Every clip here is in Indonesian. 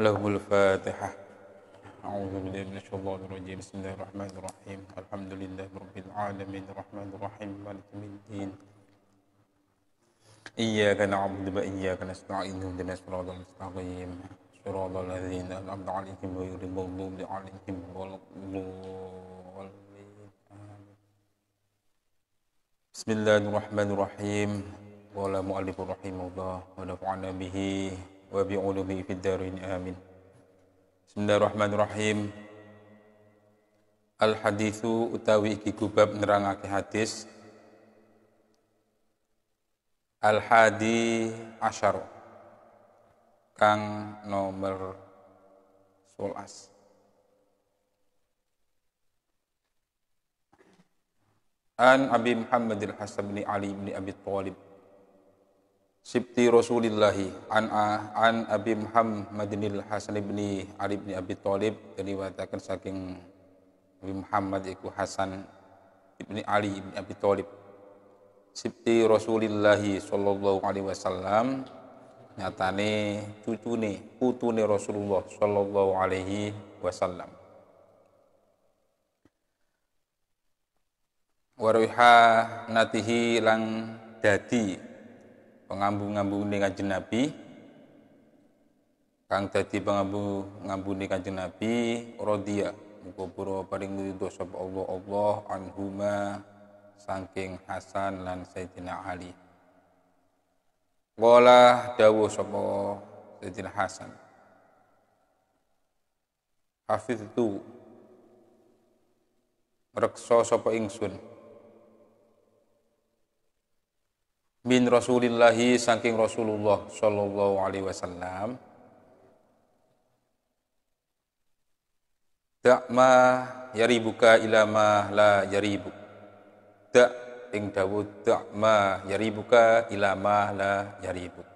له الفاتحة أعوذ بالله من الشيطان الرجيم بسم الله الرحمن الرحيم الحمد لله رب العالمين الرحمن الرحيم مالك يوم الدين إياك نعبد وإياك نستعين اهدنا الصراط المستقيم صراط الذين أنعمت عليهم غير المغضوب عليهم ولا الضالين بسم الله الرحمن الرحيم ولا مؤلف رحمه الله ونفعنا به وبعلومه في الدارين آمين بسم الله الرحمن Al hadithu utawi iki gubab nerangake hadis Al hadi asyar kang nomor 11 An Abi Muhammad al-Hasan bin Ali bin Abi Thalib Sibti Rasulillahi an an Abi Muhammadinil Hasan ibni Ali ibni Abi Thalib diriwayatkan saking Abi Muhammad iku Hasan ibni Ali ibni Abi Thalib Sibti Rasulillahi sallallahu alaihi wasallam nyatane cucune putune Rasulullah sallallahu alaihi wasallam Waruha natihi lang dadi pengambung ngambu kanjeng Nabi kang dadi pengambung ngambu kanjeng Nabi rodia muga pura paring ridho sapa Allah Allah anhuma saking Hasan lan Sayyidina Ali Wala dawuh sapa Sayyidina Hasan Hafiz itu reksa sapa ingsun min Rasulillahi saking Rasulullah sallallahu alaihi wasallam Dak ma yaribuka ila ma la yaribuk. Tak ing Dawud dak ma yaribuka ila ma la yaribuk.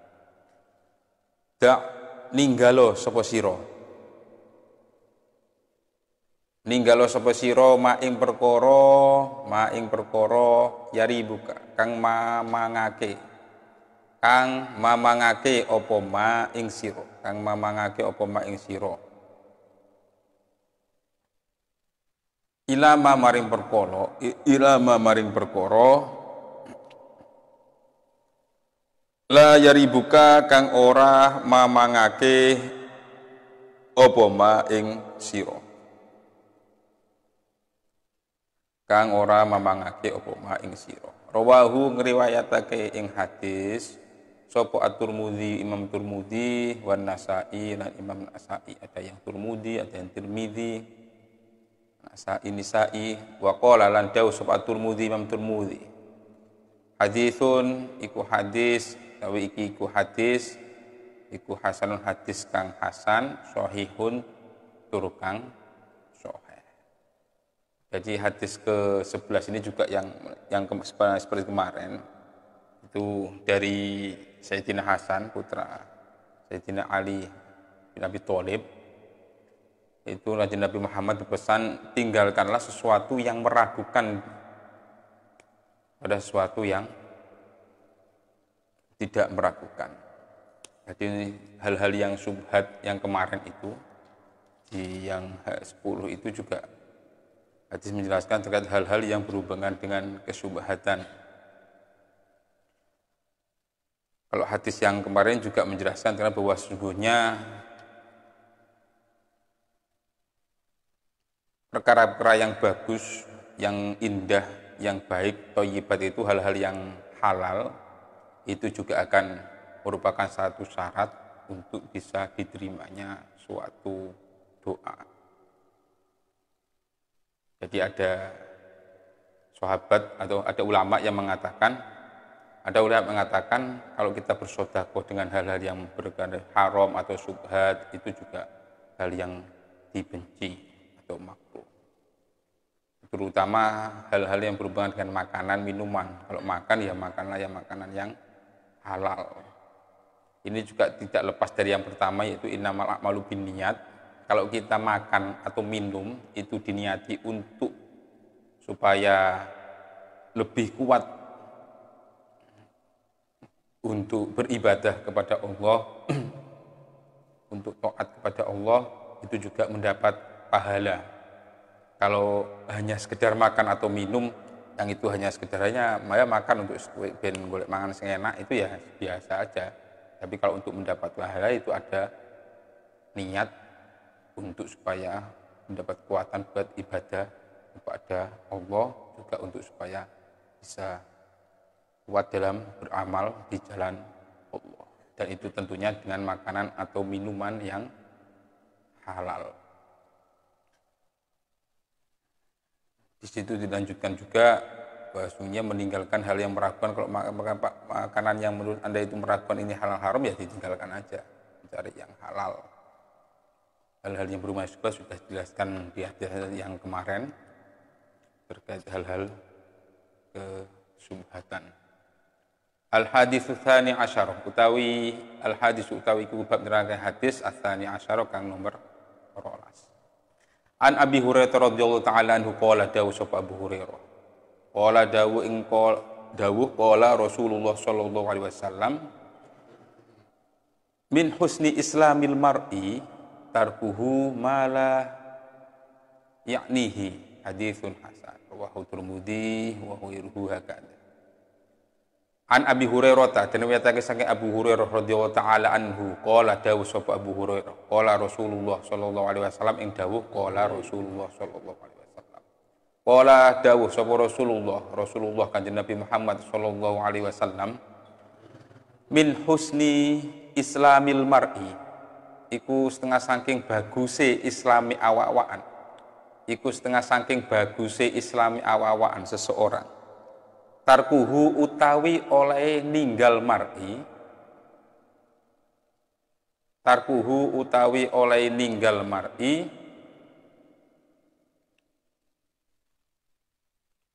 Tak ninggalo sapa sira Ninggalo sapa sira ing perkara, ing perkara yari buka kang mamangake. Kang mamangake apa ing sira, kang mamangake apa ing sira. Ilama maring perkara, ilama maring perkara La yari buka kang ora mamangake apa ing sira. kang ora mamangake opo ma ing sira rawahu ngriwayatake ing hadis sapa at-Turmudzi Imam Turmudzi wan Nasa'i lan Imam Nasa'i ada yang Turmudzi ada yang Tirmidzi Nasa'i Nisa'i wa qala lan dawu sapa at-Turmudzi Imam Turmudzi Hadisun iku hadis tawi iki iku hadis iku hasanun hadis kang hasan sahihun tur kang jadi hadis ke-11 ini juga yang yang ke, seperti kemarin itu dari Sayyidina Hasan putra Sayyidina Ali bin Abi Thalib itu Raja Nabi Muhammad berpesan tinggalkanlah sesuatu yang meragukan pada sesuatu yang tidak meragukan. Jadi hal-hal yang subhat yang kemarin itu di yang 10 itu juga Hadis menjelaskan terkait hal-hal yang berhubungan dengan kesubhatan. Kalau hadis yang kemarin juga menjelaskan terkait bahwa sesungguhnya perkara-perkara yang bagus, yang indah, yang baik, toyibat itu hal-hal yang halal, itu juga akan merupakan satu syarat untuk bisa diterimanya suatu doa. Jadi ada sahabat atau ada ulama yang mengatakan ada ulama yang mengatakan kalau kita bersodakoh dengan hal-hal yang berkata haram atau subhat itu juga hal yang dibenci atau makruh terutama hal-hal yang berhubungan dengan makanan minuman kalau makan ya makanlah yang makanan yang halal ini juga tidak lepas dari yang pertama yaitu innamal a'malu niat kalau kita makan atau minum itu diniati untuk supaya lebih kuat untuk beribadah kepada Allah, untuk taat kepada Allah itu juga mendapat pahala. Kalau hanya sekedar makan atau minum yang itu hanya sekedarnya Maya makan untuk ben golek mangan sing itu ya biasa aja. Tapi kalau untuk mendapat pahala itu ada niat untuk supaya mendapat kekuatan buat ibadah kepada Allah juga untuk supaya bisa kuat dalam beramal di jalan Allah dan itu tentunya dengan makanan atau minuman yang halal di situ dilanjutkan juga bahasanya meninggalkan hal yang meragukan kalau makanan yang menurut anda itu meragukan ini halal haram ya ditinggalkan aja mencari yang halal hal-hal yang berumah syubhat sudah dijelaskan di hadis yang kemarin terkait hal-hal kesubhatan. Al hadis tsani asyar utawi al hadis utawi ku bab hadis tsani asyar kang nomor 12. An Abi Hurairah radhiyallahu taala anhu qala dawu sapa Abu Hurairah. Qala dawu ing dawuh qala Rasulullah sallallahu alaihi wasallam min husni islamil mar'i tarkuhu mala yaknihi hadithun hasan wahu turmudi wahu irhu hakadha An Abi Hurairah ta den wiyatake saking Abu Hurairah radhiyallahu taala anhu qala dawuh sapa Abu Hurairah qala Rasulullah sallallahu alaihi wasallam ing dawuh qala Rasulullah sallallahu alaihi wasallam qala dawuh sapa Rasulullah Rasulullah kanjeng Nabi Muhammad sallallahu alaihi wasallam min husni islamil mar'i iku setengah saking baguse islami awak-awakan iku setengah saking baguse islami awak-awakan seseorang tarkuhu utawi oleh ninggal mar'i tarkuhu utawi oleh ninggal mar'i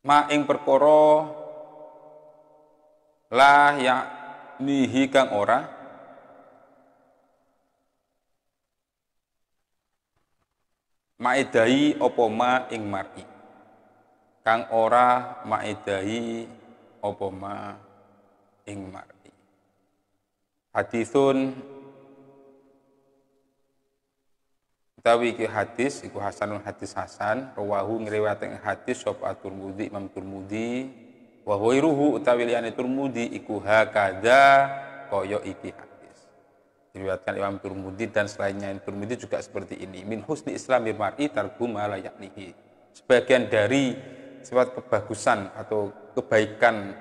ma ing perkara yak ya nihi kang ora Maedai opo ma ing mar'i. Kang ora maedai opo ma ing mar'i. Hadisun utawi iki hadis iku hasanun hadis hasan rawahu ngriwayatake hadis sapa atur mudi Imam mudi. wa ghairuhu utawi liyane turmudi iku hakadha kaya iki diriwayatkan Imam Turmudi dan selainnya Turmudi juga seperti ini min husni islami mar'i tarku ma sebagian dari sifat kebagusan atau kebaikan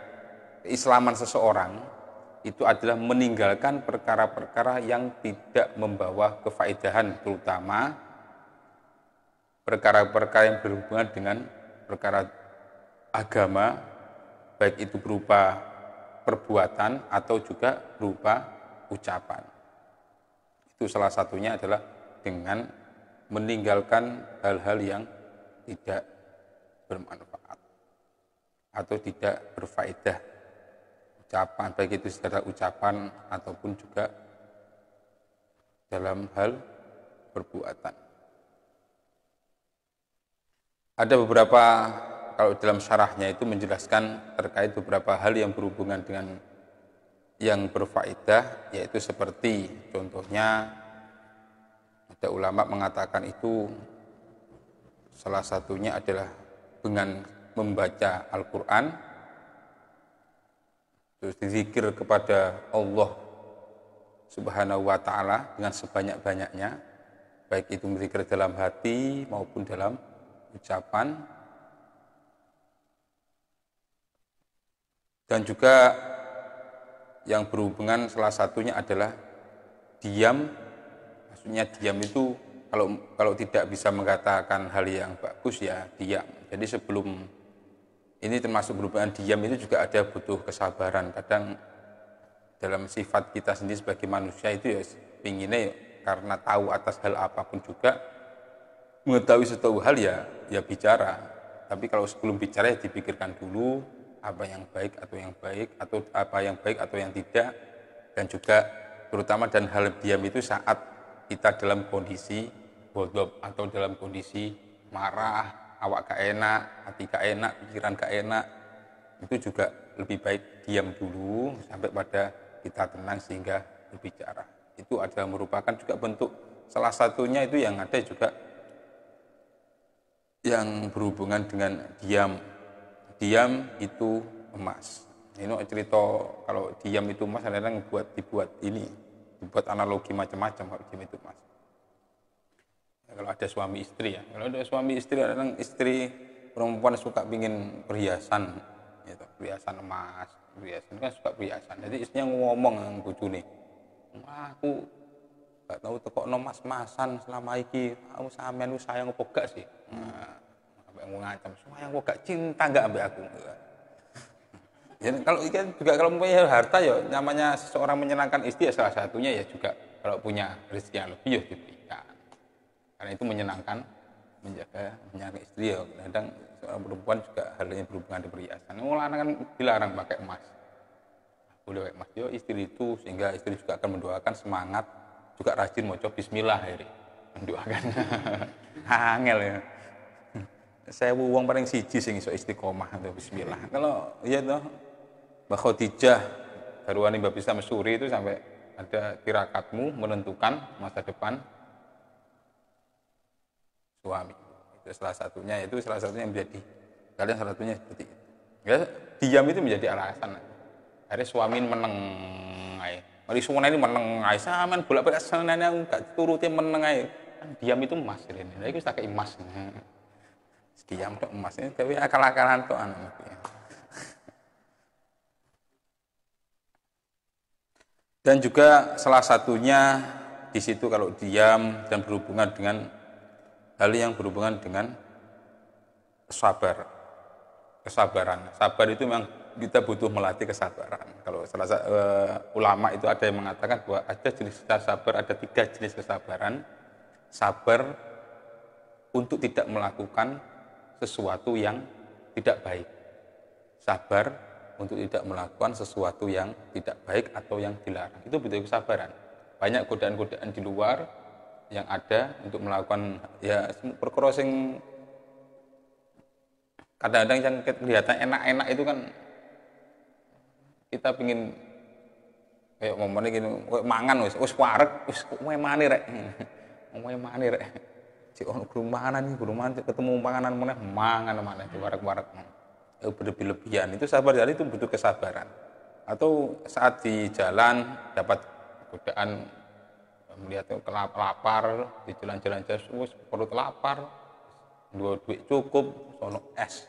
keislaman seseorang itu adalah meninggalkan perkara-perkara yang tidak membawa kefaedahan terutama perkara-perkara yang berhubungan dengan perkara agama baik itu berupa perbuatan atau juga berupa ucapan itu salah satunya adalah dengan meninggalkan hal-hal yang tidak bermanfaat atau tidak berfaedah ucapan baik itu secara ucapan ataupun juga dalam hal perbuatan. Ada beberapa kalau dalam syarahnya itu menjelaskan terkait beberapa hal yang berhubungan dengan yang berfaedah yaitu seperti contohnya ada ulama mengatakan itu salah satunya adalah dengan membaca Al-Qur'an terus dizikir kepada Allah Subhanahu wa taala dengan sebanyak-banyaknya baik itu berzikir dalam hati maupun dalam ucapan dan juga yang berhubungan salah satunya adalah diam maksudnya diam itu kalau kalau tidak bisa mengatakan hal yang bagus ya diam jadi sebelum ini termasuk berhubungan diam itu juga ada butuh kesabaran kadang dalam sifat kita sendiri sebagai manusia itu ya pinginnya karena tahu atas hal apapun juga mengetahui setahu hal ya ya bicara tapi kalau sebelum bicara ya dipikirkan dulu apa yang baik atau yang baik atau apa yang baik atau yang tidak dan juga terutama dan hal diam itu saat kita dalam kondisi bodoh atau dalam kondisi marah awak gak enak hati gak enak pikiran gak enak itu juga lebih baik diam dulu sampai pada kita tenang sehingga berbicara itu adalah merupakan juga bentuk salah satunya itu yang ada juga yang berhubungan dengan diam diam itu emas. Ini cerita kalau diam itu emas adalah buat dibuat ini, dibuat analogi macam-macam kalau diam itu emas. Ya, kalau ada suami istri ya, kalau ada suami istri ada yang istri perempuan suka pingin perhiasan, gitu, perhiasan emas, perhiasan kan suka perhiasan. Jadi istrinya ngomong yang bucu nih, wah aku gak tahu tuh kok mas masan selama ini, aku sampean sayang apa gak sih? Nah, mengancam semua yang gue gak cinta gak ambil aku jadi ya, kalau ikan juga kalau punya harta ya namanya seseorang menyenangkan istri ya salah satunya ya juga kalau punya rezeki yang lebih ya diberikan karena itu menyenangkan menjaga menyenangkan istri ya kadang seorang perempuan juga halnya berhubungan dengan perhiasan anak kan dilarang pakai emas boleh pakai emas yo ya, istri itu sehingga istri juga akan mendoakan semangat juga rajin mau coba bismillah hari ya, mendoakan angel ya saya wong paling siji sing iso istiqomah atau bismillah. Kalau iya toh Mbak Khadijah garwane Mbak Bisa Mesuri itu sampai ada tirakatmu menentukan masa depan suami. Itu salah satunya itu salah satunya yang menjadi kalian salah satunya seperti itu. Ya, diam itu menjadi alasan. Hari suami meneng ae. Mari semua ini meneng ae sampean bolak-balik enggak aku gak turuti meneng ae. Kan diam itu emas ini. Lah iku tak emas sekian untuk emas ini tapi akal-akalan tuh anak dan juga salah satunya di situ kalau diam dan berhubungan dengan hal yang berhubungan dengan sabar kesabaran sabar itu memang kita butuh melatih kesabaran. Kalau salah uh, ulama itu ada yang mengatakan bahwa ada jenis sabar, ada tiga jenis kesabaran. Sabar untuk tidak melakukan sesuatu yang tidak baik. Sabar untuk tidak melakukan sesuatu yang tidak baik atau yang dilarang. Itu butuh kesabaran. Banyak godaan-godaan di luar yang ada untuk melakukan ya percrossing kadang-kadang yang kelihatan enak-enak itu kan kita pingin kayak momen gini kayak mangan wis wis warek wis kowe mani rek yang mana rek cik ono oh, guru mangan guru mangan ketemu manganan mana mangan mana di warak warak eh, berlebih-lebihan itu sabar jadi itu butuh kesabaran atau saat di jalan dapat godaan melihat kelap lapar di jalan-jalan terus -jalan, perut lapar dua duit cukup sono es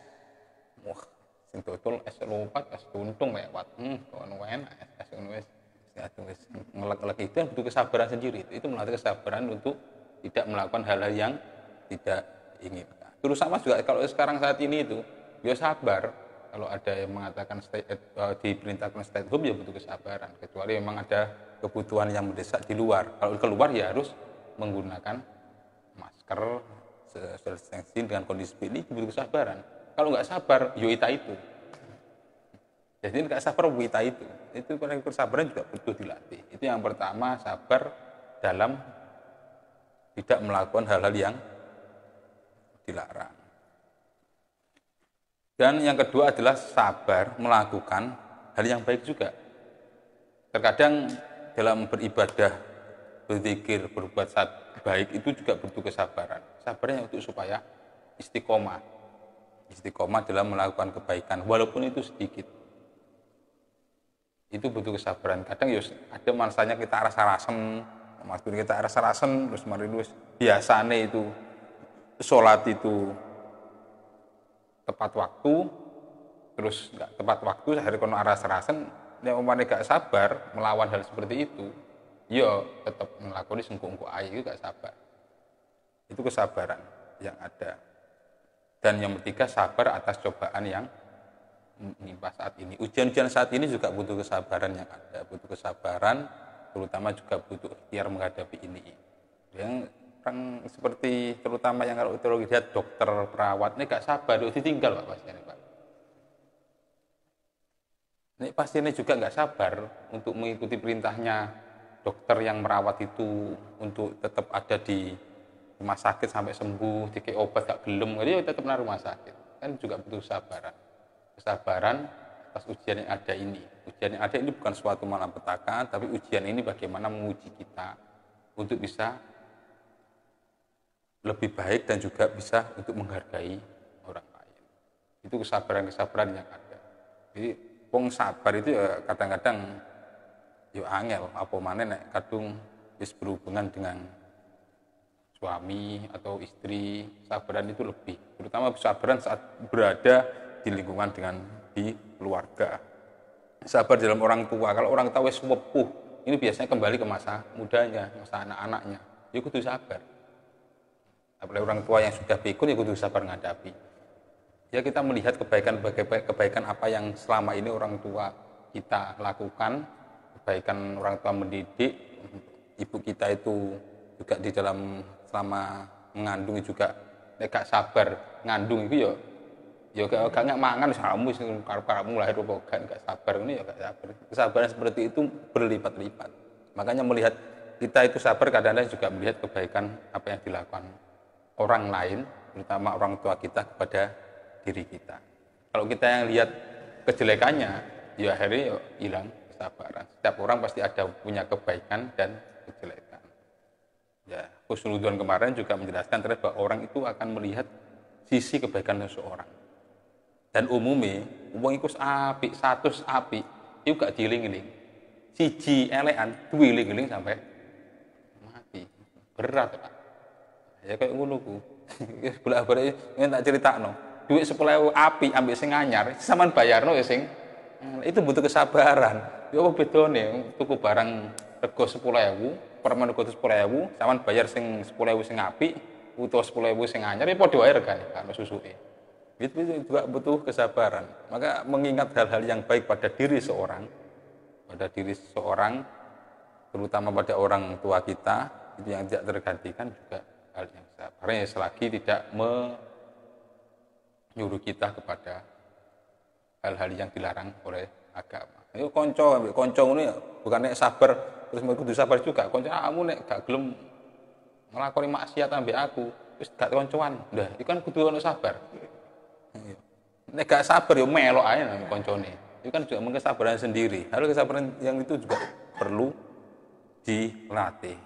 wah sing dodol es lompat es tuntung lewat hmm kono enak es es wis ngelak-ngelak itu butuh kesabaran sendiri itu melatih kesabaran untuk tidak melakukan hal-hal yang tidak ingin. Terus sama juga kalau sekarang saat ini itu, ya sabar. Kalau ada yang mengatakan stay at, uh, diperintahkan stay at home ya butuh kesabaran. Kecuali memang ada kebutuhan yang mendesak di luar. Kalau keluar ya harus menggunakan masker, social distancing dengan kondisi ini butuh kesabaran. Kalau nggak sabar, yo ya itu. Jadi nggak sabar wita itu. itu. Itu kesabaran juga butuh dilatih. Itu yang pertama sabar dalam tidak melakukan hal-hal yang dilarang. Dan yang kedua adalah sabar melakukan hal yang baik juga. Terkadang dalam beribadah, berzikir, berbuat baik itu juga butuh kesabaran. Sabarnya untuk supaya istiqomah. Istiqomah dalam melakukan kebaikan, walaupun itu sedikit. Itu butuh kesabaran. Kadang ya ada masanya kita rasa rasem, Matur kita rasa rasan terus mari wis biasane itu sholat itu tepat waktu terus nggak tepat waktu hari kono aras-rasen yang umpamanya gak sabar melawan hal seperti itu yo ya tetap melakukan sengkungku air itu gak sabar itu kesabaran yang ada dan yang ketiga sabar atas cobaan yang menimpa saat ini ujian-ujian saat ini juga butuh kesabaran yang ada butuh kesabaran terutama juga butuh ikhtiar menghadapi ini yang orang seperti terutama yang kalau teologi lihat dokter perawat ini gak sabar untuk ditinggal pak pasiennya pak ini pasiennya juga nggak sabar untuk mengikuti perintahnya dokter yang merawat itu untuk tetap ada di rumah sakit sampai sembuh dikei obat gak gelem jadi tetap naruh rumah sakit kan juga butuh sabaran kesabaran atas ujian yang ada ini. Ujian yang ada ini bukan suatu malapetaka, tapi ujian ini bagaimana menguji kita untuk bisa lebih baik dan juga bisa untuk menghargai orang lain. Itu kesabaran-kesabaran yang ada. Jadi pung sabar itu eh, kadang-kadang yo angel apa mana nek kadung wis berhubungan dengan suami atau istri, sabaran itu lebih. Terutama kesabaran saat berada di lingkungan dengan di keluarga. Sabar dalam orang tua. Kalau orang tua wis ini biasanya kembali ke masa mudanya, masa anak-anaknya. Ya kudu sabar. Apalagi orang tua yang sudah pikun ya kudu sabar menghadapi. Ya kita melihat kebaikan kebaikan apa yang selama ini orang tua kita lakukan, kebaikan orang tua mendidik, ibu kita itu juga di dalam selama mengandung juga nek sabar ngandung itu ya ya gak gak nyak mangan samu sing karep-karepmu lahir gak sabar ini ya gak sabar. Kesabaran seperti itu berlipat-lipat. Makanya melihat kita itu sabar kadang-kadang juga melihat kebaikan apa yang dilakukan orang lain, terutama orang tua kita kepada diri kita. Kalau kita yang lihat kejelekannya, ya akhirnya ya hilang kesabaran. Setiap orang pasti ada punya kebaikan dan kejelekan. Ya, Khusnudon kemarin juga menjelaskan terus bahwa orang itu akan melihat sisi kebaikan seseorang dan umumnya, uang ikut api, satu api itu gak jiling eling Siji elean, dieling-eling sampai mati. Berat, Pak. Ya kayak ngono ku. boleh ya, boleh ya, ini tak no Duit api api ambil sing anyar, saman bayarno ya sing hmm, itu butuh kesabaran. Ya apa beda nih, tuku barang rego sepuluh 10.000, permen rego 10.000, saman bayar sing sepuluh 10.000 sing api, utuh sepuluh 10.000 sing anyar ya air guys, regane susu ini. Itu juga butuh kesabaran. Maka mengingat hal-hal yang baik pada diri seorang, pada diri seorang, terutama pada orang tua kita, itu yang tidak tergantikan juga hal yang sabarnya selagi tidak menyuruh kita kepada hal-hal yang dilarang oleh agama. Itu konco, konco ini ya. bukan nek sabar terus mau kudu sabar juga. Konco ah, kamu nek gak gelem ngelakoni maksiat ambil aku, terus gak koncoan. udah itu kan kudu sabar. Ini iya. gak sabar ya melo aja nang koncone. Itu kan juga mungkin kesabaran sendiri. Hal kesabaran yang itu juga perlu dilatih.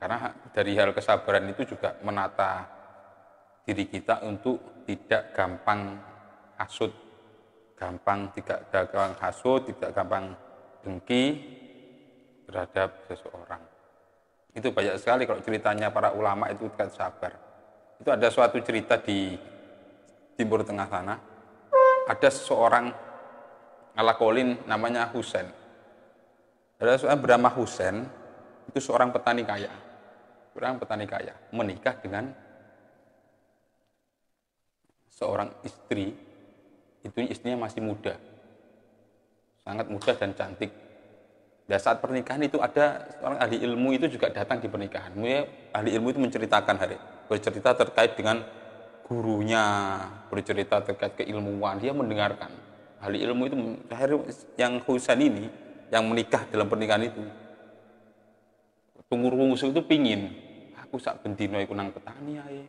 Karena dari hal kesabaran itu juga menata diri kita untuk tidak gampang hasut, gampang tidak gampang hasut, tidak gampang dengki terhadap seseorang. Itu banyak sekali kalau ceritanya para ulama itu kan sabar. Itu ada suatu cerita di timur tengah sana, ada seorang alakolin namanya Husain. Ada seorang bernama Husain, itu seorang petani kaya. Seorang petani kaya, menikah dengan seorang istri, itu istrinya masih muda. Sangat muda dan cantik. Dan nah, saat pernikahan itu ada seorang ahli ilmu itu juga datang di pernikahan. Ahli ilmu itu menceritakan hari, bercerita terkait dengan gurunya bercerita terkait keilmuan, dia mendengarkan. Hal ilmu itu yang Husain ini yang menikah dalam pernikahan itu. tunggu musuh itu pingin aku sak bendino iku nang petani ae.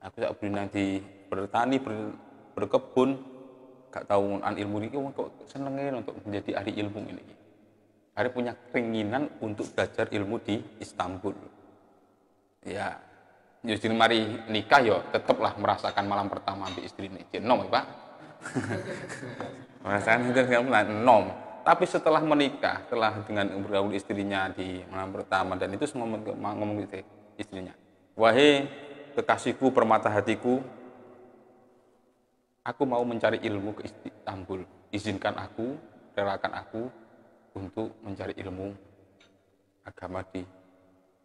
Aku sak bendino di bertani ber, berkebun gak tahu an ilmu ini kok senengin untuk menjadi ahli ilmu ini. Ada punya keinginan untuk belajar ilmu di Istanbul. Ya, ya jadi mari nikah yo ya, tetaplah merasakan malam pertama di istri ini nom ya pak merasakan itu kan nom tapi setelah menikah setelah dengan bergaul istrinya di malam pertama dan itu semua ngomong istri gitu ya, istrinya wahai kekasihku permata hatiku aku mau mencari ilmu ke Istanbul izinkan aku relakan aku untuk mencari ilmu agama di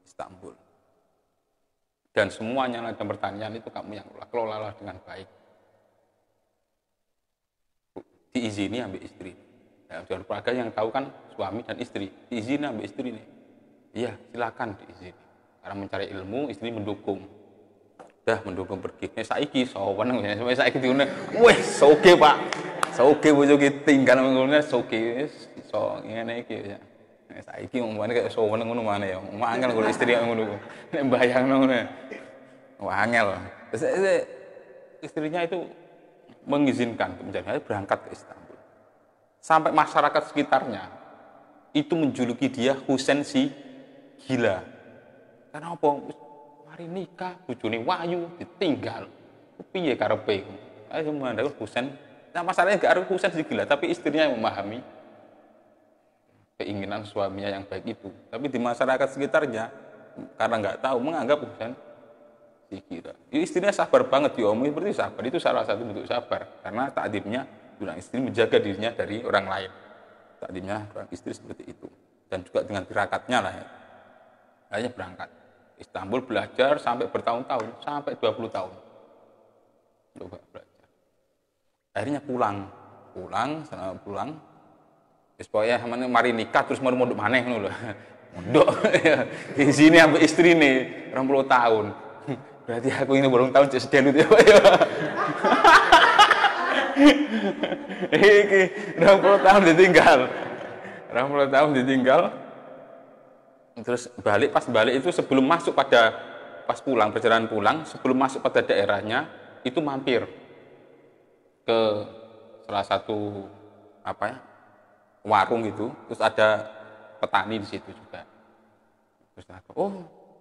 Istanbul dan semuanya ladang pertanian itu kamu yang kelolalah dengan baik diizini ambil istri ya, Dewan keluarga yang tahu kan suami dan istri diizini ambil istri ini, iya silakan diizini karena mencari ilmu istri mendukung dah mendukung pergi ini eh, saiki sowan ya sampai saiki diune wes soke pak soke saya tinggal saya soke eh, so ini saya ya saiki umpamane kayak weneng ngono mana ya umpama angel golek istri ngono ku nek bayangno ngono ya. wah angel istrinya itu mengizinkan kemudian berangkat ke Istanbul sampai masyarakat sekitarnya itu menjuluki dia Husain si gila karena apa mari nikah bujuni wayu ditinggal piye karepe ayo mandek Husain nah masalahnya gak harus Husain si gila tapi istrinya yang memahami keinginan suaminya yang baik itu. Tapi di masyarakat sekitarnya karena nggak tahu menganggap hujan oh, dikira. Ya, istrinya sabar banget diomongin berarti sabar itu salah satu bentuk sabar karena takdimnya bilang istri menjaga dirinya dari orang lain. Takdimnya orang istri seperti itu dan juga dengan gerakatnya lah ya. Akhirnya berangkat. Istanbul belajar sampai bertahun-tahun, sampai 20 tahun. Coba belajar. Akhirnya pulang, pulang, pulang, Terus pokoknya mana mari nikah terus mau mondok maneh ngono lho. Mondok. Di sini sampai istri nih 20 tahun. Berarti aku ini belum tahun cek sedelut ya Pak ya. Iki 20 tahun ditinggal. 20 tahun ditinggal. Terus balik pas balik itu sebelum masuk pada pas pulang perjalanan pulang sebelum masuk pada daerahnya itu mampir ke salah satu apa ya warung itu, terus ada petani di situ juga. Terus aku, oh,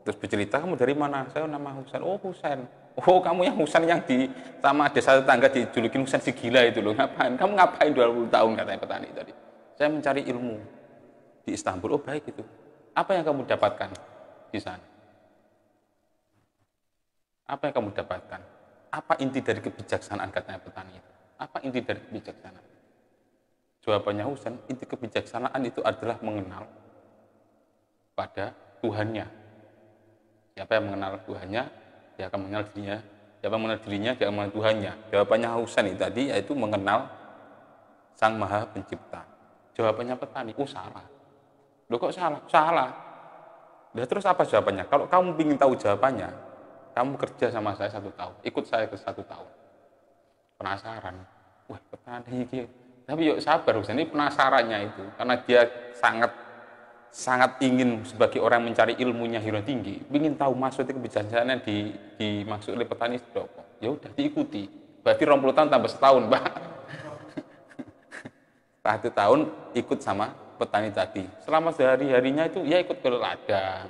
terus bercerita kamu dari mana? Saya nama Husain. Oh, Husain. Oh, kamu yang Husain yang di sama desa tetangga dijulukin Husain si gila itu loh. Ngapain? Kamu ngapain 20 tahun katanya petani tadi. Saya mencari ilmu di Istanbul. Oh, baik itu. Apa yang kamu dapatkan di sana? Apa yang kamu dapatkan? Apa inti dari kebijaksanaan katanya petani itu? Apa inti dari kebijaksanaan? Jawabannya Husain, inti kebijaksanaan itu adalah mengenal pada Tuhannya. Siapa yang mengenal Tuhannya, dia akan mengenal dirinya. Siapa yang mengenal dirinya, dia akan mengenal Tuhannya. Jawabannya Husain itu tadi yaitu mengenal Sang Maha Pencipta. Jawabannya petani, oh salah. Loh kok salah? Salah. Dan terus apa jawabannya? Kalau kamu ingin tahu jawabannya, kamu kerja sama saya satu tahun, ikut saya ke satu tahun. Penasaran, wah petani tapi yuk sabar, ini penasarannya itu. Karena dia sangat sangat ingin sebagai orang mencari ilmunya hero tinggi, ingin tahu maksudnya kebijaksanaan yang di, dimaksud oleh petani sedoko. Ya udah diikuti. Berarti rompuluh tahun tambah setahun, Pak. Satu tahun ikut sama petani tadi. Selama sehari-harinya itu ya ikut ke ladang.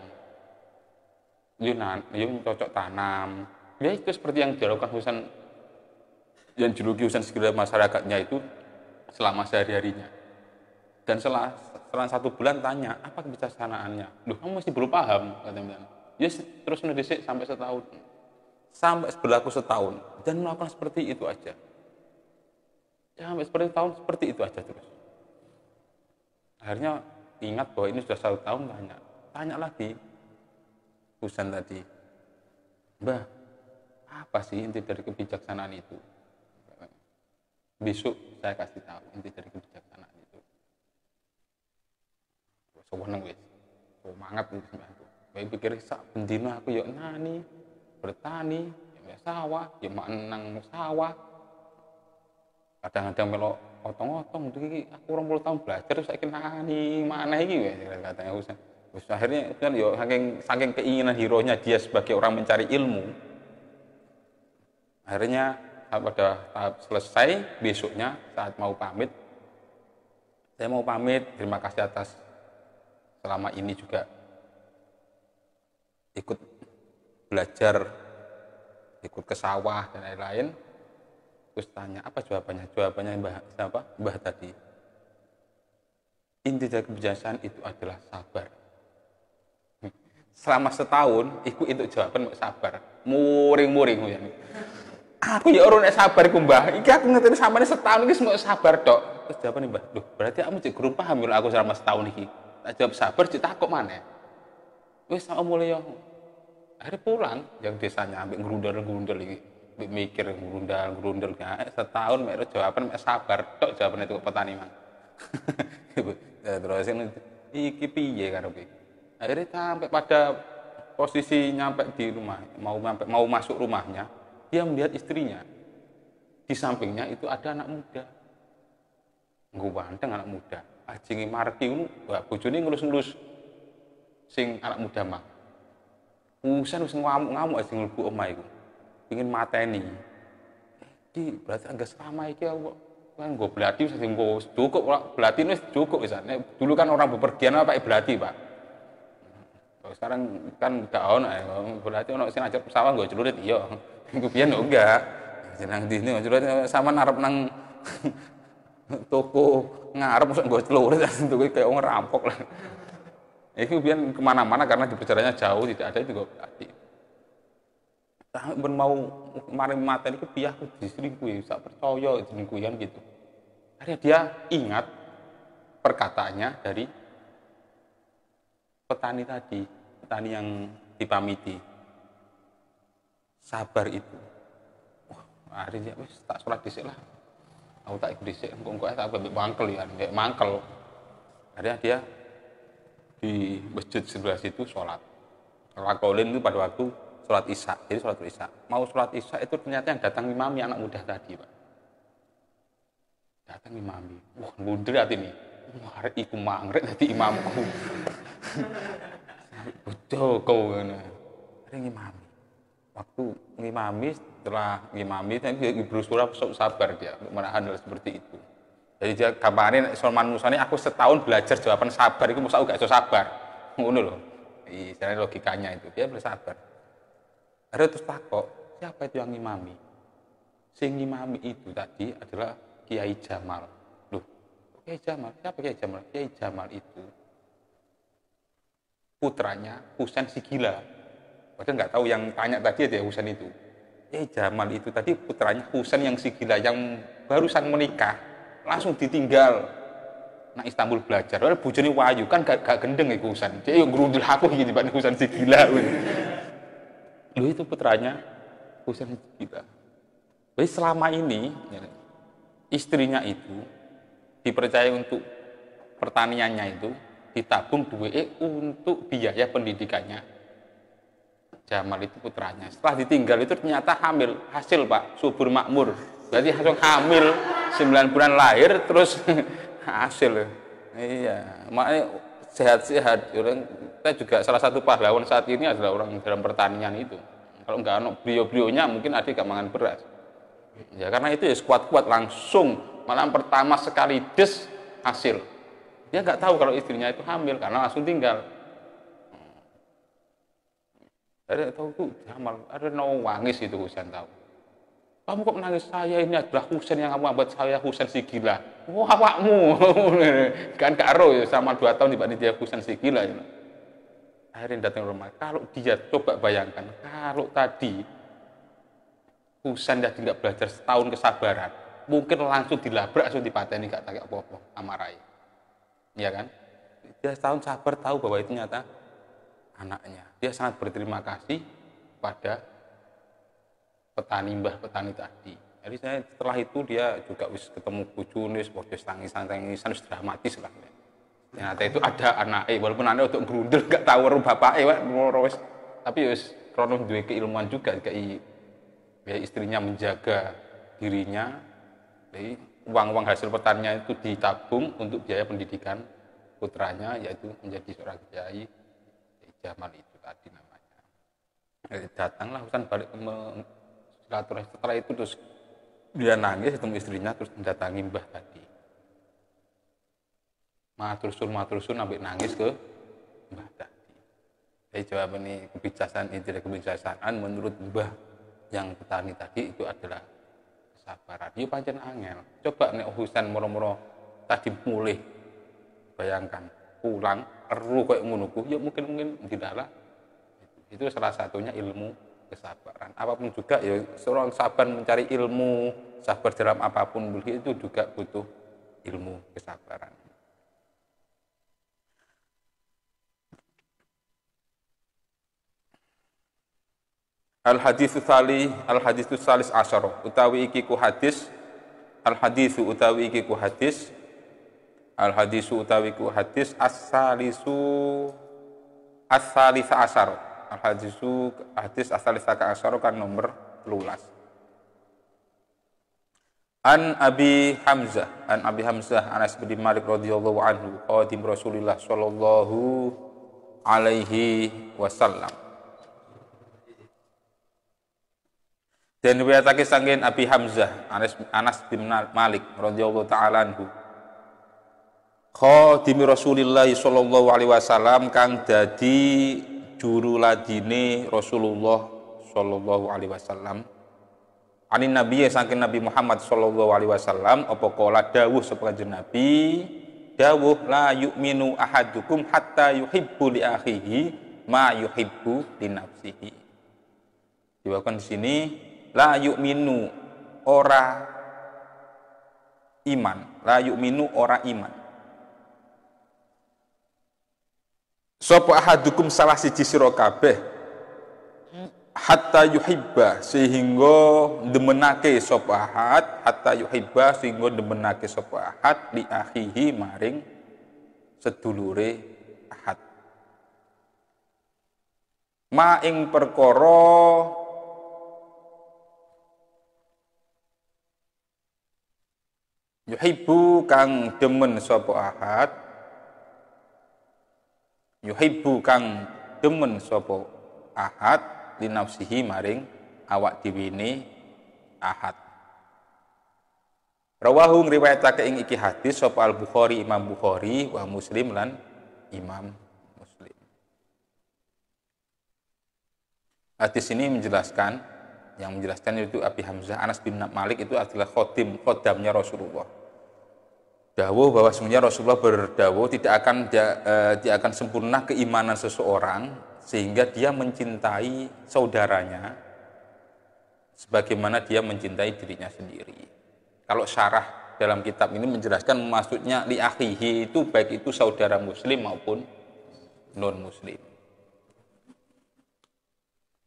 Yunan, yun cocok tanam. Ya itu seperti yang dilakukan Husan yang juluki Husan segera masyarakatnya itu selama sehari-harinya. Dan setelah, setelah satu bulan tanya, apa kebijaksanaannya? duh kamu masih belum paham, Ya, terus nulis sampai setahun. Sampai berlaku setahun. Dan melakukan seperti itu aja. Ya, sampai seperti tahun, seperti itu aja terus. Akhirnya ingat bahwa ini sudah satu tahun tanya. Tanya lagi, Husan tadi, Mbah, apa sih inti dari kebijaksanaan itu? besok saya kasih tahu inti dari kebijaksanaan itu sewenang wis semangat untuk aku baik pikir sak bendino aku yuk ya nani bertani ya sawah ya menang sawah kadang-kadang melok otong-otong iki aku 20 tahun belajar saiki nani maneh wes katanya usah. Terus akhirnya kan yuk ya, saking saking keinginan hero nya dia sebagai orang mencari ilmu akhirnya pada tahap selesai besoknya saat mau pamit saya mau pamit terima kasih atas selama ini juga ikut belajar ikut ke sawah dan lain-lain terus tanya apa jawabannya jawabannya mbah siapa mbah tadi inti dari kebijaksanaan itu adalah sabar selama setahun ikut itu jawaban sabar muring-muring aku ya orang yang sabar ku mbah iki aku ngerti sama setahun ini semua sabar dok terus nih mbah duh berarti kamu cek guru paham kalau ya, aku selama setahun ini tak jawab sabar cek takut mana Wis sama mulai ya akhirnya pulang yang desanya ambil gerundel ini lagi mikir gerundel gerundel nah, setahun mereka jawaban mereka sabar dok jawaban itu petani mang ya, terus ini iki piye kan oke akhirnya sampai pada posisi nyampe di rumah mau nyampe, mau masuk rumahnya dia melihat istrinya. Di sampingnya itu ada anak muda. Gue banteng anak muda. Ajingi marki gak wah bojone ngelus-ngelus sing anak muda mah. usan wis ngamuk-ngamuk aja nglebu oma itu Pengin mateni. di berarti agak selama iki aku kan gue belati wis gue cukup, belati cukup Dulu kan orang bepergian apa belati, Pak. Kalau sekarang kan gak ono ya, berarti ono sing ajar pesawat gue celurit iya. Iku pian enggak. Jenang di ini celurit sama narap nang toko ngarep maksud gue celurit itu kayak orang rampok lah. Iku pian kemana-mana karena di perjalanannya jauh tidak ada itu gue berarti. Tapi ben mau mari materi ku piyah ku diselingkuhi, bisa ya, percaya diselingkuhian gitu. Akhirnya dia ingat perkataannya dari petani tadi petani yang dipamiti. Sabar itu. Wah, hari dia wis tak sholat dhisik lah. Aku tak dhisik, engko-engko tak ambek mangkel ya, ambek mangkel. Akhirnya dia di masjid sebelah situ sholat. Lakolin itu pada waktu sholat isya, jadi sholat isya. Mau sholat isya itu ternyata yang datang imami anak muda tadi, Pak. Datang imami, wah mundur hati ini. Wah, iku mangret nanti imamku betul kau ngene. Ring ngimami. Waktu ngimami setelah ngimami tapi Ibu sok sabar dia untuk menahan hal seperti itu. Jadi dia kemarin manusia ini aku setahun belajar jawaban sabar itu masa aku gak bisa sabar. Ngono loh. Iya, logikanya itu dia bersabar. Ada terus takok, siapa itu yang ngimami? Sing ngimami itu tadi adalah Kiai Jamal. Loh, Kiai Jamal, siapa Kiai Jamal? Kiai Jamal itu putranya Husain si gila. Padahal nggak tahu yang tanya tadi aja Husain itu. Eh Jamal itu tadi putranya Husain yang si gila yang barusan menikah langsung ditinggal. Nah Istanbul belajar, lalu bujoni wayu kan gak, gak gendeng ya Husain. Jadi yang gerundul aku gitu, Pak Husain si gila. Lu itu putranya Husain si gila. Jadi selama ini ya, istrinya itu dipercaya untuk pertaniannya itu ditabung duit untuk biaya pendidikannya Jamal itu putranya setelah ditinggal itu ternyata hamil hasil pak subur makmur jadi hasil hamil 9 bulan lahir terus hasil iya makanya sehat-sehat orang kita juga salah satu pahlawan saat ini adalah orang dalam pertanian itu kalau nggak anak beliau-beliaunya mungkin adik gak makan beras ya karena itu ya kuat-kuat langsung malam pertama sekali des hasil dia nggak tahu kalau istrinya itu hamil karena langsung tinggal. Ada tahu tuh Jamal, ada no wangis itu Husain tahu. Kamu kok menangis saya ini adalah Husain yang kamu abad saya Husain si gila. Wah oh, wakmu kan karo ya sama dua tahun tiba dia Husain si gila. Ya. Akhirnya datang rumah. Kalau dia coba bayangkan, kalau tadi Husain jadi nggak belajar setahun kesabaran, mungkin langsung dilabrak langsung dipateni kak tak apa-apa amarai ya kan dia setahun sabar tahu bahwa itu nyata anaknya dia sangat berterima kasih pada petani mbah petani tadi jadi saya setelah itu dia juga wis ketemu kucunis, wis wis tangisan tangisan wis dramatis lah ternyata itu ada anak eh walaupun anda untuk gerundel gak tahu rumah bapak eh wis tapi wis kronos dua keilmuan juga kayak ya istrinya menjaga dirinya jadi uang-uang hasil petaninya itu ditabung untuk biaya pendidikan putranya yaitu menjadi seorang kiai Jamal itu tadi namanya datanglah Hasan balik ke silaturahmi setelah itu terus dia nangis ketemu istrinya terus mendatangi Mbah tadi matur matrusun matrusun sampai nangis ke Mbah tadi jadi jawab ini kebijaksanaan tidak kebijaksanaan menurut Mbah yang petani tadi itu adalah kesabaran yo pancen angel coba nek hutan moro-moro tadi mulih bayangkan pulang eru kayak ngono ya mungkin mungkin tidaklah. itu salah satunya ilmu kesabaran apapun juga ya seorang sabar mencari ilmu sabar dalam apapun begitu juga butuh ilmu kesabaran al hadithu tsali al hadithu salis utawi iki ku hadis al hadithu utawi iki ku hadis al hadisu utawi ku hadis asalisu asalisa asar. al hadisu hadis as-salisa ka asyara kan nomor 13 An Abi Hamzah, An Abi Hamzah Anas bin Malik radhiyallahu anhu, qadim Rasulillah sallallahu alaihi wasallam. Dan riwayatake sanggen Abi Hamzah Anas, Anas bin Malik radhiyallahu taala anhu. Khadimi Rasulillah sallallahu alaihi wasallam kang dadi juru ladine Rasulullah sallallahu alaihi wasallam. Ani Nabi saking Nabi Muhammad sallallahu alaihi wasallam apa kala dawuh sapa Nabi dawuh la yu'minu ahadukum hatta yuhibbu li akhihi ma yuhibbu li nafsihi. Diwakon di sini la yu'minu ora iman la yu'minu ora iman sapa ahadukum salah siji sira kabeh hatta yuhibba sehingga demenake sapa ahad hatta yuhibba sehingga demenake sapa ahad li akhihi maring sedulure ahad ma ing perkara yuhibbu kang demen sapa ahad yuhibbu kang demen sapa ahad linafsihi maring awak diwini ahad Rawahu ngriwayatake ing iki hadis sapa Al Bukhari Imam Bukhari wa Muslim lan Imam Muslim. Hadis ini menjelaskan yang menjelaskan itu Abi Hamzah Anas bin Malik itu adalah khotim khodamnya Rasulullah dawuh bahwa sungguhnya Rasulullah berdawuh tidak akan e, tidak akan sempurna keimanan seseorang sehingga dia mencintai saudaranya sebagaimana dia mencintai dirinya sendiri kalau syarah dalam kitab ini menjelaskan maksudnya li akhihi itu baik itu saudara muslim maupun non muslim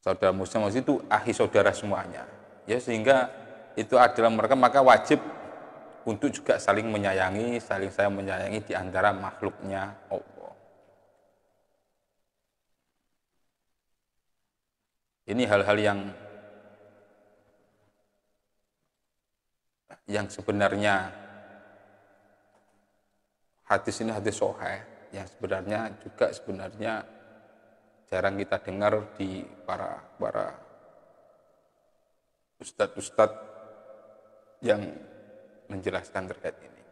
saudara muslim maksud itu ahli saudara semuanya ya sehingga itu adalah mereka maka wajib untuk juga saling menyayangi, saling saya menyayangi di antara makhluknya Allah. Ini hal-hal yang yang sebenarnya hadis ini hadis soheh yang sebenarnya juga sebenarnya jarang kita dengar di para para ustadz-ustadz yang menjelaskan terkait ini.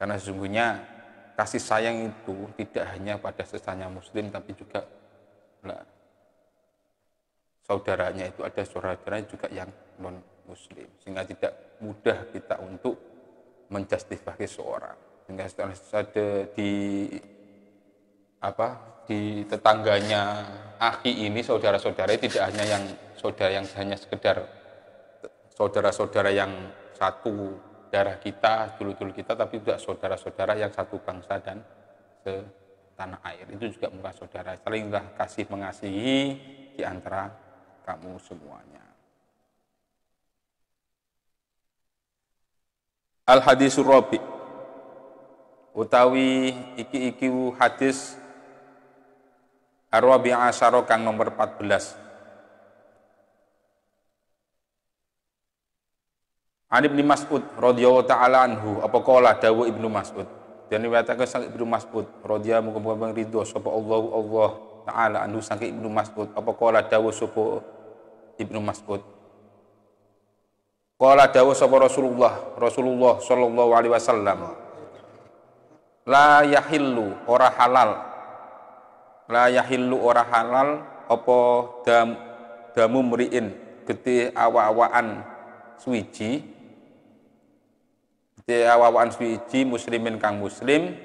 Karena sesungguhnya kasih sayang itu tidak hanya pada sesanya muslim tapi juga nah, saudaranya itu ada saudara juga yang non muslim sehingga tidak mudah kita untuk menjustifikasi seorang sehingga ada di apa di tetangganya Aki ini saudara-saudara tidak hanya yang saudara yang hanya sekedar saudara-saudara yang satu darah kita, dulu dulu kita, tapi juga saudara-saudara yang satu bangsa dan ke tanah air itu juga murah saudara salinglah kasih mengasihi di antara kamu semuanya al hadisur rabi utawi iki-iki hadis Arwabi Asyara kang nomor 14. An Ibnu Mas'ud radhiyallahu taala anhu apa kala dawuh Ibnu Mas'ud dan riwayatake sang Ibnu Mas'ud radhiyallahu muga-muga ridho sapa Allah Allah taala anhu sang Ibnu Mas'ud apa kala dawuh sapa Ibnu Mas'ud Kala dawuh sapa Rasulullah Rasulullah sallallahu alaihi wasallam La yahillu ora halal la yahillu ora halal apa dam, damu mriin gede awa-awaan suwiji gede awa-awaan suwiji muslimin kang muslim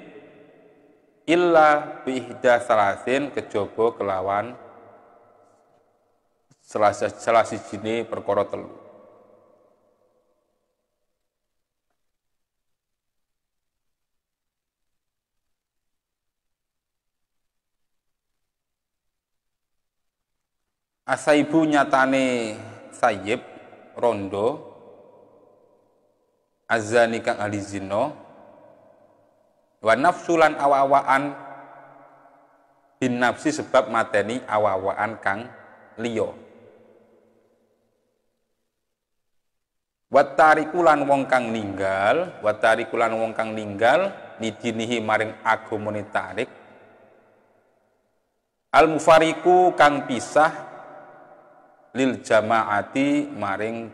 illa bihda salasin kejaba kelawan selasa selasi jine perkara telu Asaibu nyatane sayib rondo azani kang alizino wa nafsulan awa-awaan bin nafsi sebab mateni awa-awaan kang liya Watarikulan wong kang ninggal, watarikulan wong kang ninggal nidinihi maring agamane tarik. Al mufariku kang pisah lil jamaati maring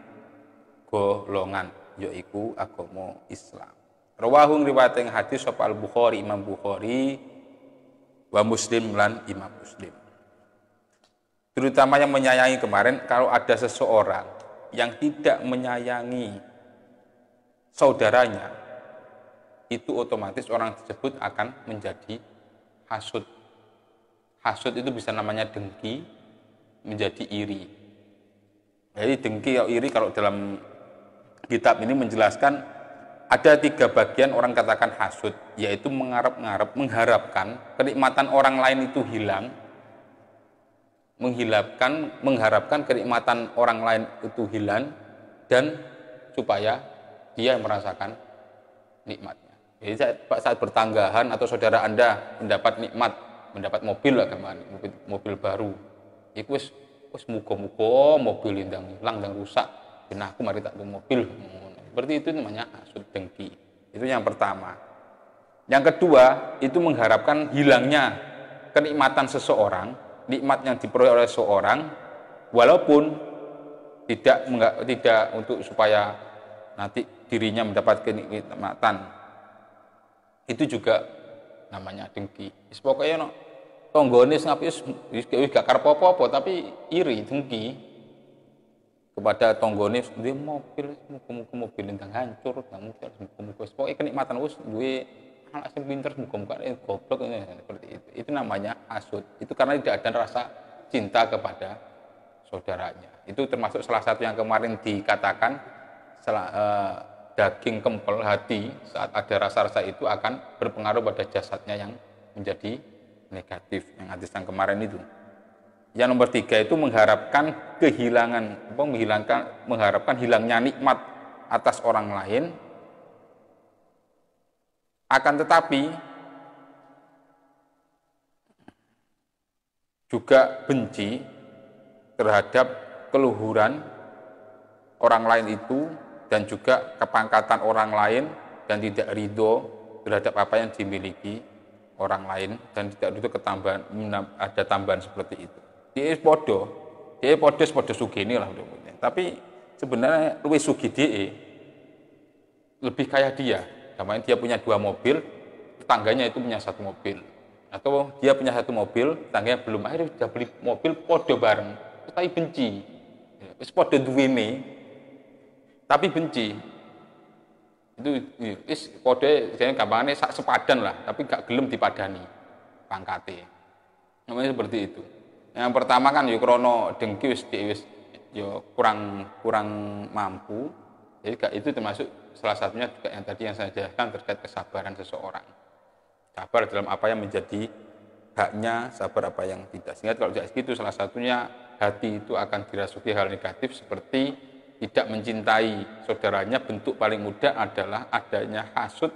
golongan yaiku agama Islam. Rawahung riwayating hadis sapa Al Bukhari Imam Bukhari wa Muslim lan Imam Muslim. Terutama yang menyayangi kemarin kalau ada seseorang yang tidak menyayangi saudaranya itu otomatis orang tersebut akan menjadi hasud. Hasud itu bisa namanya dengki menjadi iri jadi dengki atau ya, iri kalau dalam kitab ini menjelaskan ada tiga bagian orang katakan hasud, yaitu mengharap-ngarap, mengharapkan kenikmatan orang lain itu hilang, menghilapkan, mengharapkan kenikmatan orang lain itu hilang, dan supaya dia merasakan nikmatnya. Jadi saat, saat bertanggahan atau saudara Anda mendapat nikmat, mendapat mobil mobil, mobil baru, itu wis muga-muga oh, mobil indang ilang dan rusak ben aku mari tak mobil seperti itu namanya asut dengki itu yang pertama yang kedua itu mengharapkan hilangnya kenikmatan seseorang nikmat yang diperoleh oleh seseorang, walaupun tidak enggak, tidak untuk supaya nanti dirinya mendapat kenikmatan itu juga namanya dengki pokoknya no, tonggone sing apik wis gak karep apa-apa tapi iri dengki kepada tonggone dia mobil muka-muka mobil entang hancur nggak mungkin muka muga ini kenikmatan wis duwe anak sing pinter muka-muka eh, goblok ya, seperti itu itu namanya asut itu karena tidak ada rasa cinta kepada saudaranya itu termasuk salah satu yang kemarin dikatakan salah, eh, daging kempel hati saat ada rasa-rasa itu akan berpengaruh pada jasadnya yang menjadi negatif yang hadis yang kemarin itu. Yang nomor tiga itu mengharapkan kehilangan, apa, menghilangkan, mengharapkan hilangnya nikmat atas orang lain. Akan tetapi juga benci terhadap keluhuran orang lain itu dan juga kepangkatan orang lain dan tidak ridho terhadap apa yang dimiliki orang lain dan tidak itu ketambahan ada tambahan seperti itu. Dia podo, dia podo podo ini lah Tapi sebenarnya luwih sugih dia lebih kaya dia. Namanya dia punya dua mobil, tetangganya itu punya satu mobil. Atau dia punya satu mobil, tetangganya belum akhirnya sudah beli mobil podo bareng, tapi benci. Wis podo duwene, tapi benci itu iya, is kode saya sak sepadan lah tapi gak gelem dipadani pangkate namanya seperti itu yang pertama kan Yukrono dengkius dengki wis yo kurang kurang mampu jadi gak, itu termasuk salah satunya juga yang tadi yang saya jelaskan terkait kesabaran seseorang sabar dalam apa yang menjadi haknya sabar apa yang tidak sehingga kalau tidak itu salah satunya hati itu akan dirasuki hal negatif seperti tidak mencintai saudaranya bentuk paling mudah adalah adanya hasut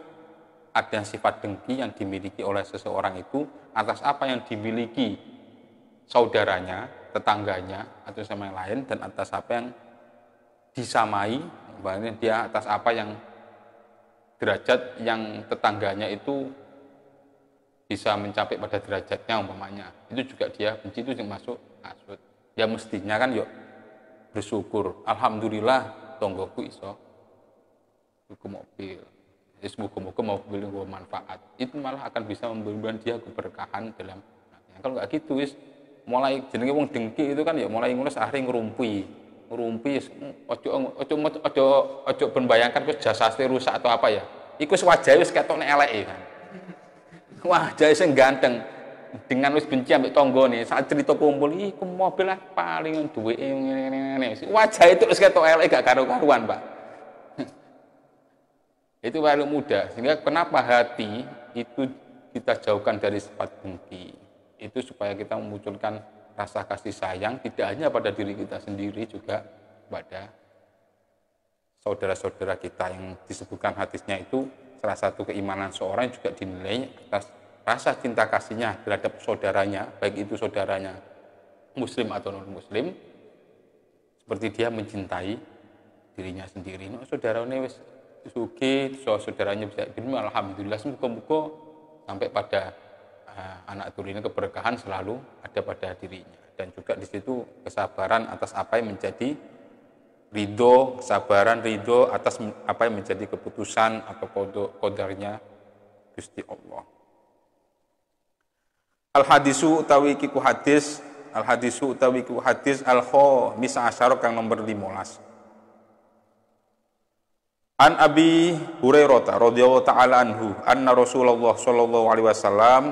adanya sifat dengki yang dimiliki oleh seseorang itu atas apa yang dimiliki saudaranya, tetangganya atau sama yang lain dan atas apa yang disamai, bahannya dia atas apa yang derajat yang tetangganya itu bisa mencapai pada derajatnya umpamanya itu juga dia benci itu yang masuk hasut ya mestinya kan yuk bersyukur. Alhamdulillah tonggoku iso buku mobil. Wis buku mau mobil gue manfaat. Itu malah akan bisa memberikan dia keberkahan dalam ya, kalau nggak gitu is, mulai jenenge wong dengki itu kan ya mulai ngulas akhirnya ngerumpi ngerumpi mm, ojo ojo ojo ojo membayangkan wis jasa rusak atau apa ya ikut wajah wis ketok nek elek e kan wajah sing ganteng dengan wis benci ambek nih saat cerita kumpul iki ku mobil lah paling duwe e ngene wajah itu wis ketok elek gak karu-karuan, Pak. itu baru muda Sehingga kenapa hati itu kita jauhkan dari sifat benci. Itu supaya kita memunculkan rasa kasih sayang tidak hanya pada diri kita sendiri juga pada saudara-saudara kita yang disebutkan hadisnya itu salah satu keimanan seorang juga dinilai atas rasa cinta kasihnya terhadap saudaranya, baik itu saudaranya muslim atau non-muslim, seperti dia mencintai dirinya sendiri. No, nah, saudara ini wis suki, so saudaranya bisa bin, alhamdulillah semoga-moga sampai pada uh, anak turunnya keberkahan selalu ada pada dirinya. Dan juga di situ kesabaran atas apa yang menjadi ridho, kesabaran ridho atas apa yang menjadi keputusan atau kodarnya Gusti Allah al hadisu utawi kiku hadis al hadisu utawi kiku hadis al kho misa asharok kang nomor limolas An Abi Hurairah radhiyallahu taala anhu anna Rasulullah sallallahu alaihi wasallam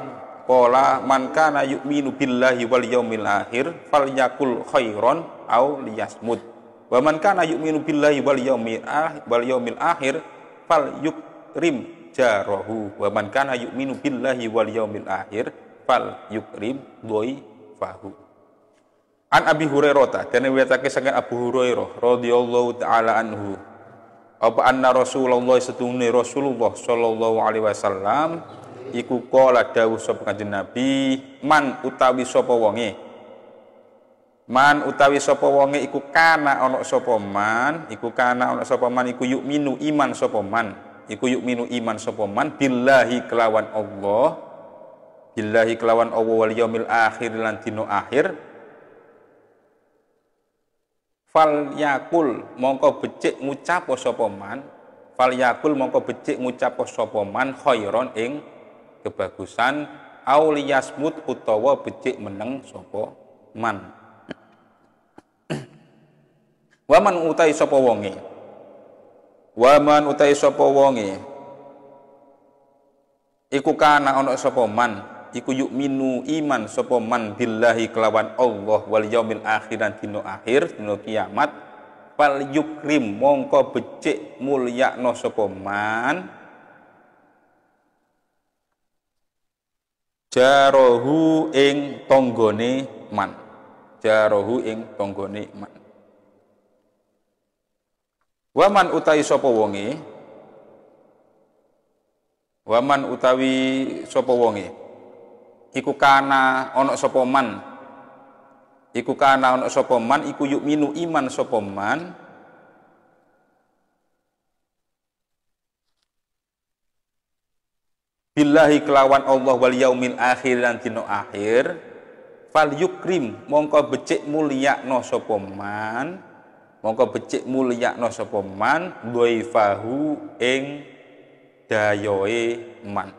qala man kana yu'minu billahi wal yaumil akhir falyakul khairon au liyasmut wa man kana yu'minu billahi wal yaumil akhir wal yaumil akhir falyukrim jarahu wa man kana yu'minu billahi wal yaumil akhir fal yukrim doi fahu An Abi Hurairah dan wetake saking Abu Hurairah radhiyallahu taala anhu apa anna Rasulullah setune Rasulullah sallallahu alaihi wasallam iku kala dawuh sapa kanjeng Nabi man utawi sapa wonge man utawi sapa wonge iku kana ana sapa man iku kana ana sapa man iku yukminu iman sapa man iku yukminu iman sapa man billahi kelawan Allah billahi kelawan Allah wal yaumil akhir lan dino akhir fal yakul mongko becik ngucap sapa man fal yakul mongko becik ngucap sapa man khairon ing kebagusan au liyasmut utawa becik meneng sapa man waman utai sapa wonge waman utai sapa wonge iku kana ana sapa man iku minu iman sapa man billahi kelawan Allah wal yaumil akhir dan dino akhir dino kiamat fal yukrim mongko becik no sapa man jarohu ing tonggone man jarohu ing tonggone man waman utawi sapa wonge waman utawi sapa wonge iku kana onok sopoman, iku kana onok sopoman, iku yuk minu iman sopoman. billahi kelawan Allah wal yaumil akhir dan dino akhir fal yukrim mongko becik mulia no sopoman, mongko becik mulia no sopoman, doifahu ing dayoe man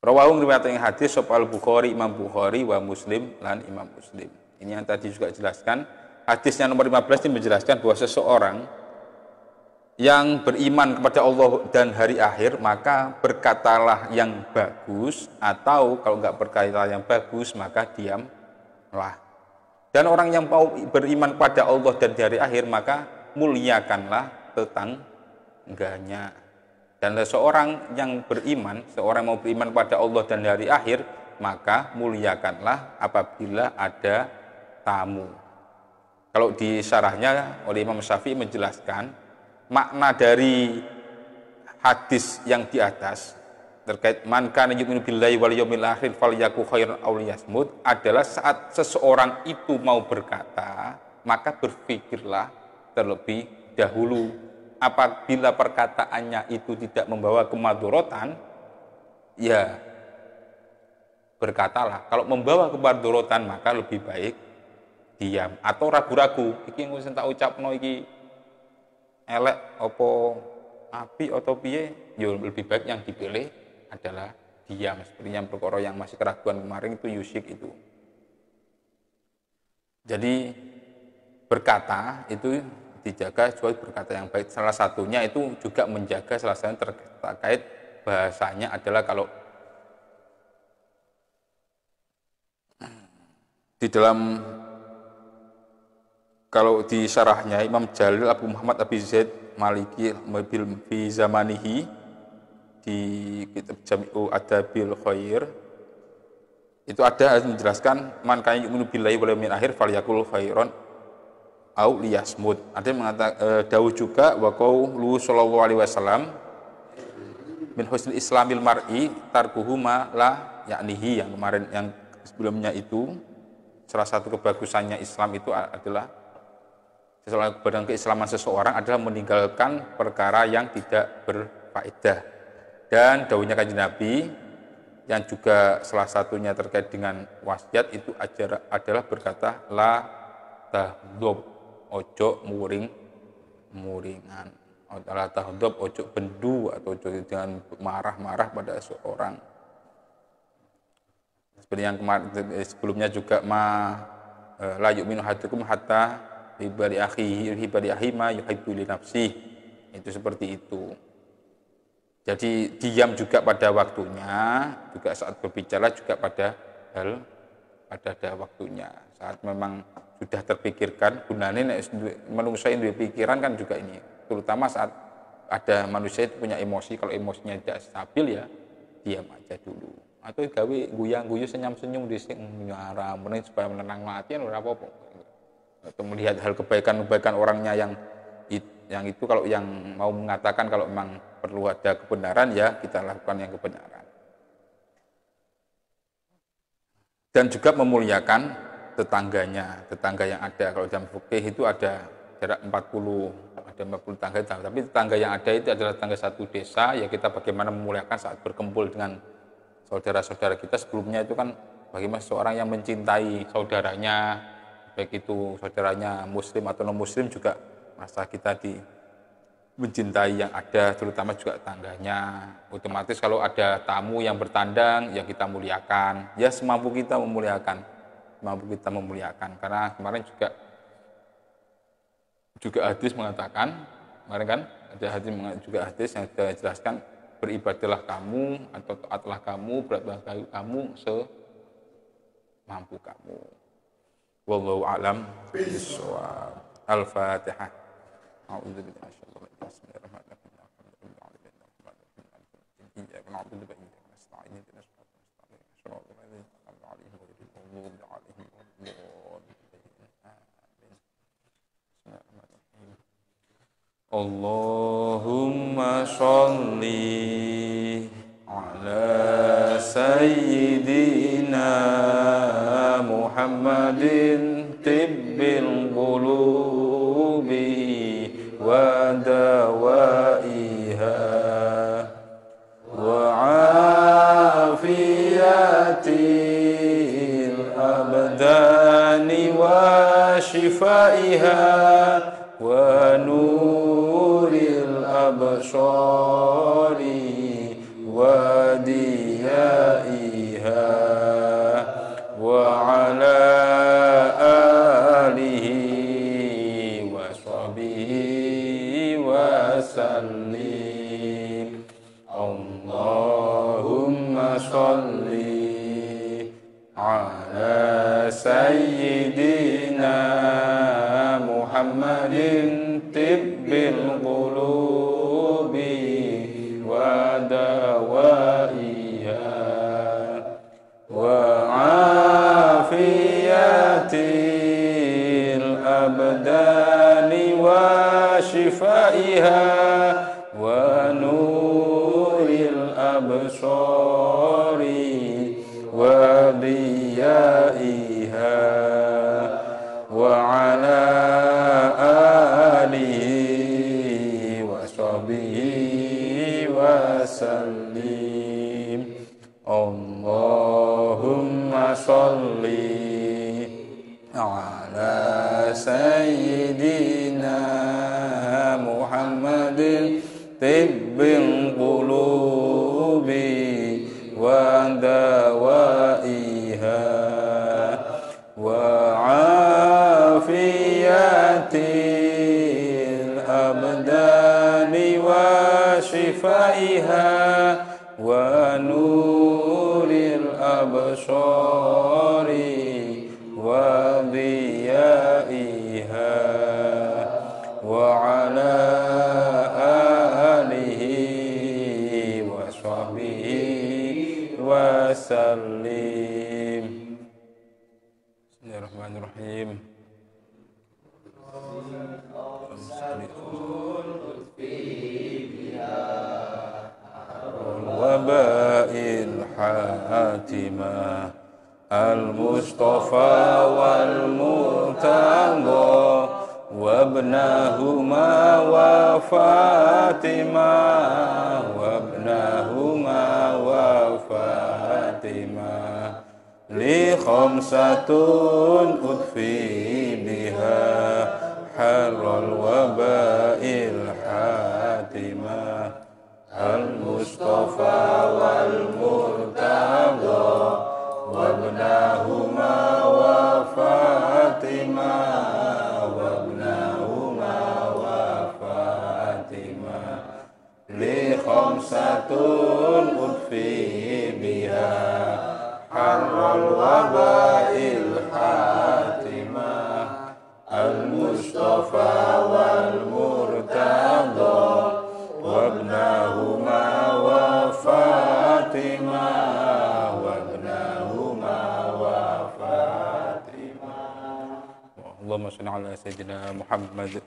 Rawahu riwayat ing hadis sapa al Bukhari Imam Bukhari wa Muslim lan Imam Muslim. Ini yang tadi juga jelaskan hadisnya nomor 15 ini menjelaskan bahwa seseorang yang beriman kepada Allah dan hari akhir maka berkatalah yang bagus atau kalau nggak berkatalah yang bagus maka diamlah dan orang yang mau beriman kepada Allah dan hari akhir maka muliakanlah tetangganya dan seorang yang beriman, seorang yang mau beriman pada Allah dan hari akhir, maka muliakanlah apabila ada tamu. Kalau di syarahnya oleh Imam Syafi'i menjelaskan makna dari hadis yang di atas terkait man kana yu'minu billahi wal yaumil akhir falyaku khairan aw liyasmut adalah saat seseorang itu mau berkata maka berpikirlah terlebih dahulu apabila perkataannya itu tidak membawa kemadurotan, ya berkatalah. Kalau membawa kemadurotan, maka lebih baik diam atau ragu-ragu. Iki yang sing tak ucapno iki elek opo api atau piye? Ya lebih baik yang dipilih adalah diam. Seperti yang perkara yang masih keraguan kemarin itu yusik itu. Jadi berkata itu dijaga juga berkata yang baik. Salah satunya itu juga menjaga salah satunya terkait bahasanya adalah kalau di dalam kalau di syarahnya Imam Jalil Abu Muhammad Abi Zaid Maliki Mabil fi zamanihi di kitab Jami'u Adabil Khair itu ada menjelaskan man kana yu'minu billahi wal yawmil akhir falyakul khairon au liyasmud. Artinya mengatakan e, eh, dawuh juga wa qaulu sallallahu alaihi wasallam min husnul islamil mar'i tarkuhuma la yaknihi yang kemarin yang sebelumnya itu salah satu kebagusannya Islam itu adalah sesuai kebadan keislaman seseorang adalah meninggalkan perkara yang tidak berfaedah dan daunnya kanji Nabi yang juga salah satunya terkait dengan wasiat itu ajar adalah berkata la tahdub ojo muring muringan adalah tahdub ojo bendu atau ojo dengan marah-marah pada seorang seperti yang kemarin eh, sebelumnya juga ma eh, la yu'minu hatukum hatta hibari akhi hibari akhi ma yuhibbu nafsi itu seperti itu jadi diam juga pada waktunya juga saat berbicara juga pada hal pada ada waktunya saat memang sudah terpikirkan gunanya nek manusia yang pikiran kan juga ini terutama saat ada manusia itu punya emosi kalau emosinya tidak stabil ya diam aja dulu atau gawe guyang guyu senyum senyum di sini hmm, menyuara mending supaya menenang hati ora apa atau melihat hal kebaikan kebaikan orangnya yang yang itu kalau yang mau mengatakan kalau memang perlu ada kebenaran ya kita lakukan yang kebenaran dan juga memuliakan tetangganya, tetangga yang ada. Kalau dalam fikih itu ada jarak 40, ada 40 tangga, tapi tetangga yang ada itu adalah tetangga satu desa, ya kita bagaimana memuliakan saat berkumpul dengan saudara-saudara kita sebelumnya itu kan bagaimana seorang yang mencintai saudaranya, baik itu saudaranya muslim atau non muslim juga masa kita di mencintai yang ada, terutama juga tangganya. Otomatis kalau ada tamu yang bertandang, ya kita muliakan. Ya semampu kita memuliakan mampu kita memuliakan karena kemarin juga juga hadis mengatakan kemarin kan ada hadis juga hadis yang sudah jelaskan beribadahlah kamu atau taatlah kamu beratlah kamu se mampu kamu wallahu alam al-fatihah a'udzu Allahumma sholli ala sayyidina Muhammadin tibbil qulubi wa dawaiha wa afiyati الأبدان وشفائها ونور الأبصار وديائها وعلى آله وصحبه وسلم اللهم صل على سيدنا محمد طب القلوب ودوائها وعافية الأبدان وشفائها بها ونور الأبصار وضيائها وعلى آله وصحبه وسلم بسم الله الرحمن الرحيم الصدق القطبي وباء حاتما المصطفى والمرتضى وابنهما وفاتما وابنهما وفاتما لي خمسة أطفي بها حر الوباء Mustafa wal Murtado wa bunahuma wa Fatima wa bunahuma wa Fatima li khamsatun udfi biha harral wabah صل على سيدنا محمد